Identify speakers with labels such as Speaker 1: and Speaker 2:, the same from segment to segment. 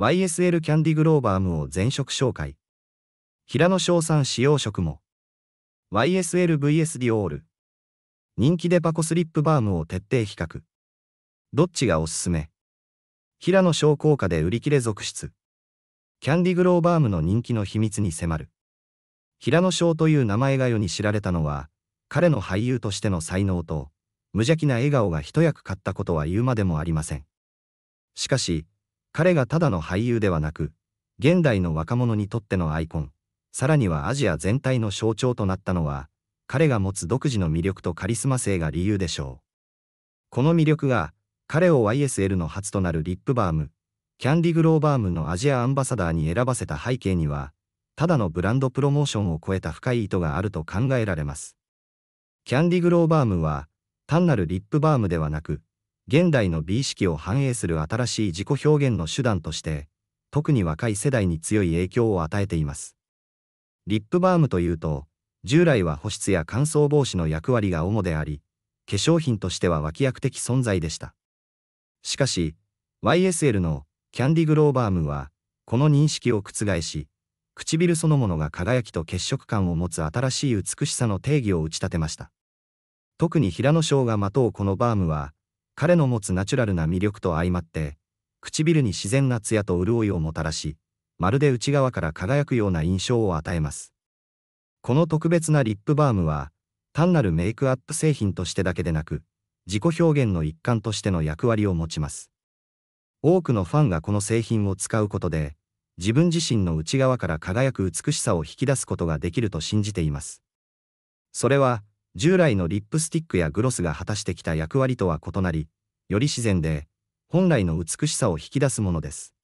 Speaker 1: YSL キャンディグローバームを全色紹介。平野翔さん使用色も。YSLVS ディオール。人気デパコスリップバームを徹底比較。どっちがおすすめ平野翔効果で売り切れ続出。キャンディグローバームの人気の秘密に迫る。平野翔という名前が世に知られたのは、彼の俳優としての才能と、無邪気な笑顔が一役買ったことは言うまでもありません。しかし、彼がただの俳優ではなく、現代の若者にとってのアイコン、さらにはアジア全体の象徴となったのは、彼が持つ独自の魅力とカリスマ性が理由でしょう。この魅力が、彼を YSL の初となるリップバーム、キャンディグローバームのアジアアンバサダーに選ばせた背景には、ただのブランドプロモーションを超えた深い意図があると考えられます。キャンディグローバームは、単なるリップバームではなく、現代の美意識を反映する新しい自己表現の手段として、特に若い世代に強い影響を与えています。リップバームというと、従来は保湿や乾燥防止の役割が主であり、化粧品としては脇役的存在でした。しかし、YSL のキャンディグローバームは、この認識を覆し、唇そのものが輝きと血色感を持つ新しい美しさの定義を打ち立てました。特に平野翔がまとうこのバームは、彼の持つナチュラルな魅力と相まって、唇に自然な艶と潤いをもたらし、まるで内側から輝くような印象を与えます。この特別なリップバームは、単なるメイクアップ製品としてだけでなく、自己表現の一環としての役割を持ちます。多くのファンがこの製品を使うことで、自分自身の内側から輝く美しさを引き出すことができると信じています。それは、従来のリップスティックやグロスが果たしてきた役割とは異なり、より自然で、本来の美しさを引き出すものです。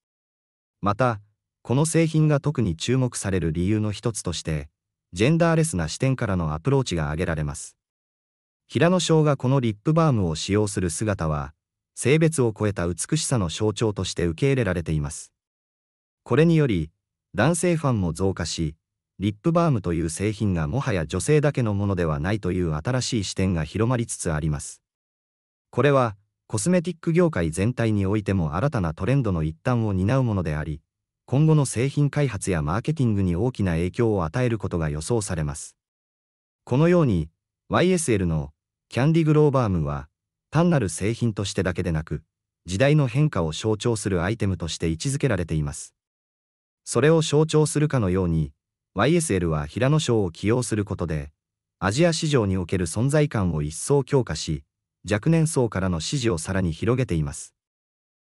Speaker 1: また、この製品が特に注目される理由の一つとして、ジェンダーレスな視点からのアプローチが挙げられます。平野翔がこのリップバームを使用する姿は、性別を超えた美しさの象徴として受け入れられています。これにより、男性ファンも増加し、リップバームという製品がもはや女性だけのものではないという新しい視点が広まりつつあります。これは、コスメティック業界全体においても新たなトレンドの一端を担うものであり、今後の製品開発やマーケティングに大きな影響を与えることが予想されます。このように、YSL のキャンディグローバームは、単なる製品としてだけでなく、時代の変化を象徴するアイテムとして位置づけられています。それを象徴するかのように、YSL は平野賞を起用することで、アジア市場における存在感を一層強化し、若年層からの支持をさらに広げています。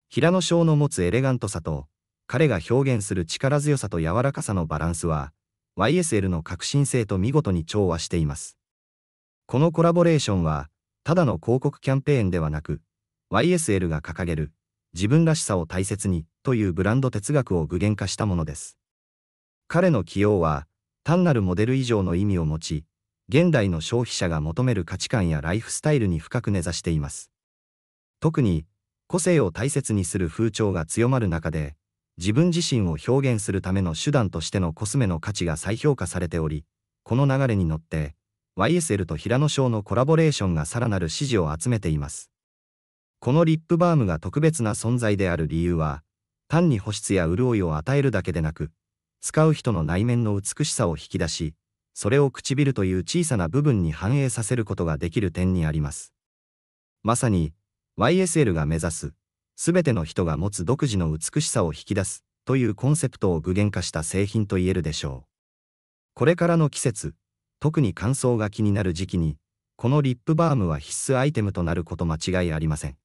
Speaker 1: 平野翔の持つエレガントさと、彼が表現する力強さと柔らかさのバランスは、YSL の革新性と見事に調和しています。このコラボレーションは、ただの広告キャンペーンではなく、YSL が掲げる、自分らしさを大切にというブランド哲学を具現化したものです。彼の起用は、単なるモデル以上の意味を持ち、現代の消費者が求める価値観やライフスタイルに深く根ざしています。特に、個性を大切にする風潮が強まる中で、自分自身を表現するための手段としてのコスメの価値が再評価されており、この流れに乗って、YSL と平野賞のコラボレーションがさらなる支持を集めています。このリップバームが特別な存在である理由は、単に保湿や潤いを与えるだけでなく、使う人の内面の美しさを引き出し、それを唇という小さな部分に反映させることができる点にあります。まさに、YSL が目指す、すべての人が持つ独自の美しさを引き出すというコンセプトを具現化した製品と言えるでしょう。これからの季節、特に乾燥が気になる時期に、このリップバームは必須アイテムとなること間違いありません。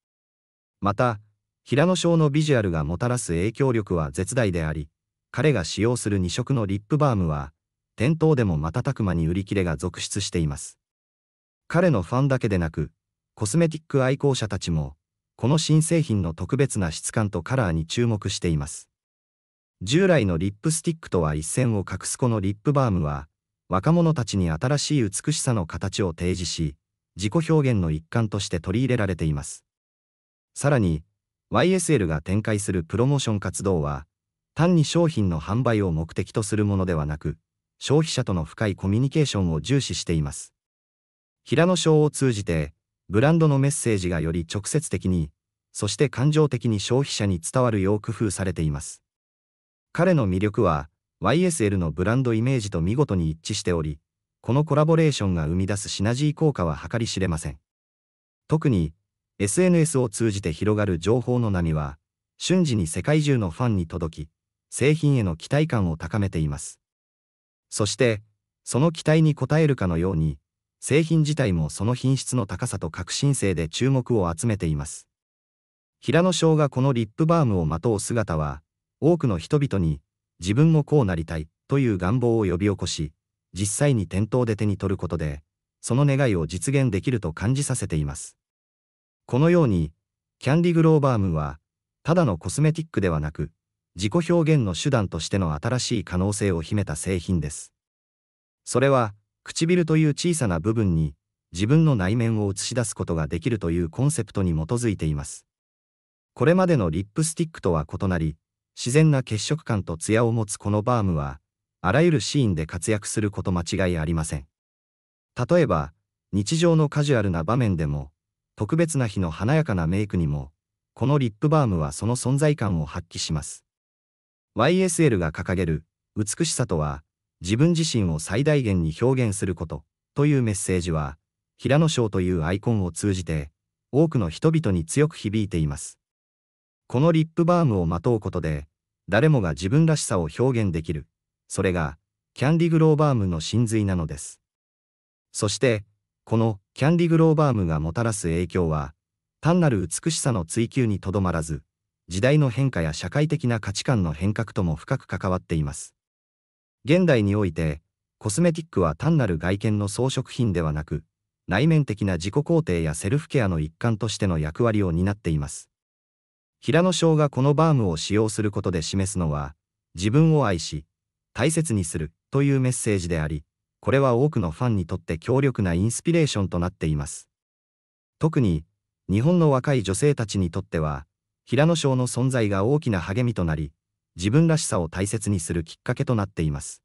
Speaker 1: また、平野翔のビジュアルがもたらす影響力は絶大であり、彼が使用する2色のリップバームは、店頭でも瞬く間に売り切れが続出しています。彼のファンだけでなく、コスメティック愛好者たちも、この新製品の特別な質感とカラーに注目しています。従来のリップスティックとは一線を画すこのリップバームは、若者たちに新しい美しさの形を提示し、自己表現の一環として取り入れられています。さらに、YSL が展開するプロモーション活動は、単に商品の販売を目的とするものではなく、消費者との深いコミュニケーションを重視しています。平野賞を通じて、ブランドのメッセージがより直接的に、そして感情的に消費者に伝わるよう工夫されています。彼の魅力は、YSL のブランドイメージと見事に一致しており、このコラボレーションが生み出すシナジー効果は計り知れません。特に、SNS を通じて広がる情報の波は、瞬時に世界中のファンに届き、製品への期待感を高めています。そして、その期待に応えるかのように、製品自体もその品質の高さと革新性で注目を集めています。平野翔がこのリップバームをまとう姿は、多くの人々に、自分もこうなりたいという願望を呼び起こし、実際に店頭で手に取ることで、その願いを実現できると感じさせています。このように、キャンディグローバームは、ただのコスメティックではなく、自己表現の手段としての新しい可能性を秘めた製品です。それは、唇という小さな部分に自分の内面を映し出すことができるというコンセプトに基づいています。これまでのリップスティックとは異なり、自然な血色感とツヤを持つこのバームは、あらゆるシーンで活躍すること間違いありません。例えば、日常のカジュアルな場面でも、特別な日の華やかなメイクにも、このリップバームはその存在感を発揮します。YSL が掲げる美しさとは自分自身を最大限に表現することというメッセージは平野翔というアイコンを通じて多くの人々に強く響いています。このリップバームをまとうことで誰もが自分らしさを表現できるそれがキャンディグローバームの真髄なのです。そしてこのキャンディグローバームがもたらす影響は単なる美しさの追求にとどまらず時代の変化や社会的な価値観の変革とも深く関わっています。現代において、コスメティックは単なる外見の装飾品ではなく、内面的な自己肯定やセルフケアの一環としての役割を担っています。平野翔がこのバームを使用することで示すのは、自分を愛し、大切にするというメッセージであり、これは多くのファンにとって強力なインスピレーションとなっています。特に、日本の若い女性たちにとっては、平野賞の存在が大きな励みとなり、自分らしさを大切にするきっかけとなっています。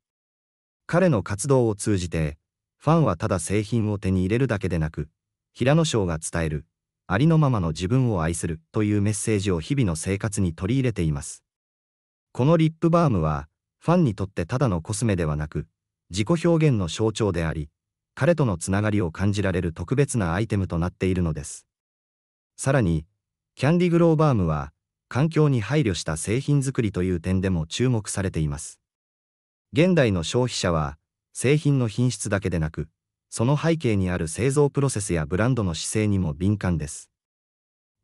Speaker 1: 彼の活動を通じて、ファンはただ製品を手に入れるだけでなく、平野賞が伝える、ありのままの自分を愛するというメッセージを日々の生活に取り入れています。このリップバームは、ファンにとってただのコスメではなく、自己表現の象徴であり、彼とのつながりを感じられる特別なアイテムとなっているのです。さらに、キャンディ・グローバームは、環境に配慮した製品作りという点でも注目されています。現代の消費者は、製品の品質だけでなく、その背景にある製造プロセスやブランドの姿勢にも敏感です。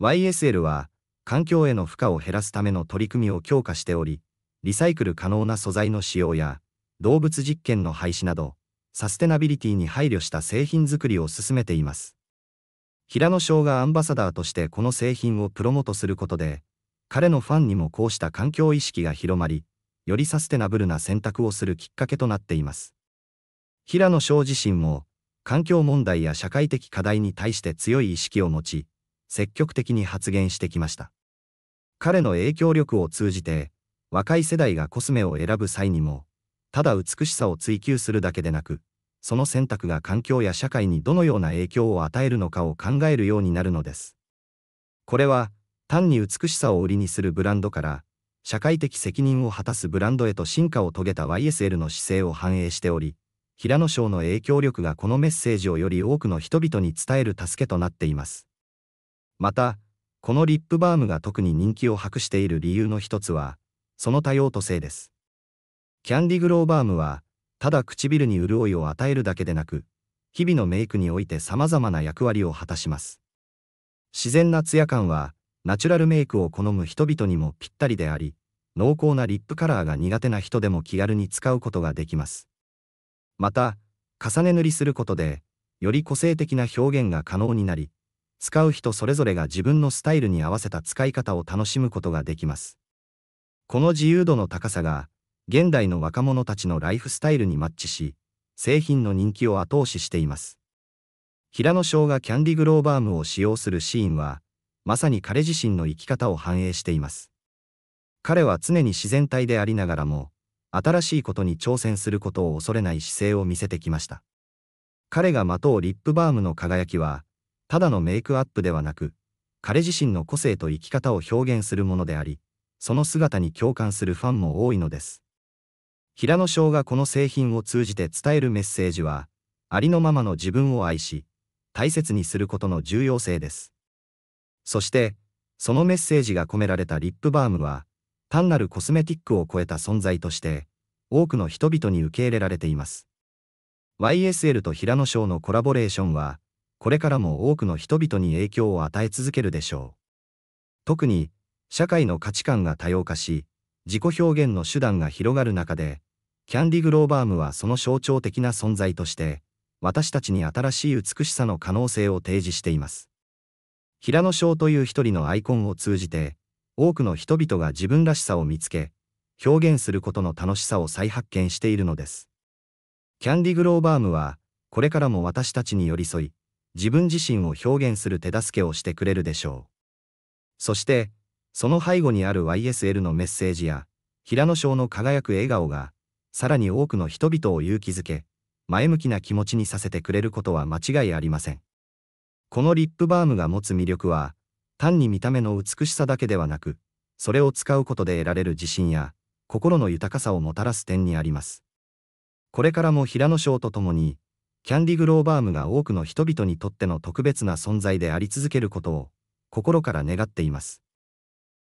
Speaker 1: YSL は、環境への負荷を減らすための取り組みを強化しており、リサイクル可能な素材の使用や、動物実験の廃止など、サステナビリティに配慮した製品作りを進めています。平野翔がアンバサダーとしてこの製品をプロモートすることで、彼のファンにもこうした環境意識が広まり、よりサステナブルな選択をするきっかけとなっています。平野翔自身も、環境問題や社会的課題に対して強い意識を持ち、積極的に発言してきました。彼の影響力を通じて、若い世代がコスメを選ぶ際にも、ただ美しさを追求するだけでなく、その選択が環境や社会にどのような影響を与えるのかを考えるようになるのです。これは、単に美しさを売りにするブランドから、社会的責任を果たすブランドへと進化を遂げた YSL の姿勢を反映しており、平野賞の影響力がこのメッセージをより多くの人々に伝える助けとなっています。また、このリップバームが特に人気を博している理由の一つは、その多用途性です。キャンディグローバームは、ただ唇に潤いを与えるだけでなく、日々のメイクにおいて様々な役割を果たします。自然なツヤ感は、ナチュラルメイクを好む人々にもぴったりであり、濃厚なリップカラーが苦手な人でも気軽に使うことができます。また、重ね塗りすることで、より個性的な表現が可能になり、使う人それぞれが自分のスタイルに合わせた使い方を楽しむことができます。この自由度の高さが、現代の若者たちのライフスタイルにマッチし、製品の人気を後押ししています。平野翔がキャンディグローバームを使用するシーンは、まさに彼自身の生き方を反映しています。彼は常に自然体でありながらも、新しいことに挑戦することを恐れない姿勢を見せてきました。彼がまとうリップバームの輝きは、ただのメイクアップではなく、彼自身の個性と生き方を表現するものであり、その姿に共感するファンも多いのです。平野翔がこの製品を通じて伝えるメッセージは、ありのままの自分を愛し、大切にすることの重要性です。そして、そのメッセージが込められたリップバームは、単なるコスメティックを超えた存在として、多くの人々に受け入れられています。YSL と平野翔のコラボレーションは、これからも多くの人々に影響を与え続けるでしょう。特に、社会の価値観が多様化し、自己表現の手段が広がる中で、キャンディ・グローバームはその象徴的な存在として、私たちに新しい美しさの可能性を提示しています。平野翔という一人のアイコンを通じて、多くの人々が自分らしさを見つけ、表現することの楽しさを再発見しているのです。キャンディ・グローバームは、これからも私たちに寄り添い、自分自身を表現する手助けをしてくれるでしょう。そして、その背後にある YSL のメッセージや、平野翔の輝く笑顔が、さらに多くの人々を勇気づけ、前向きな気持ちにさせてくれることは間違いありません。このリップバームが持つ魅力は、単に見た目の美しさだけではなく、それを使うことで得られる自信や、心の豊かさをもたらす点にあります。これからも平野翔とともに、キャンディグローバームが多くの人々にとっての特別な存在であり続けることを、心から願っています。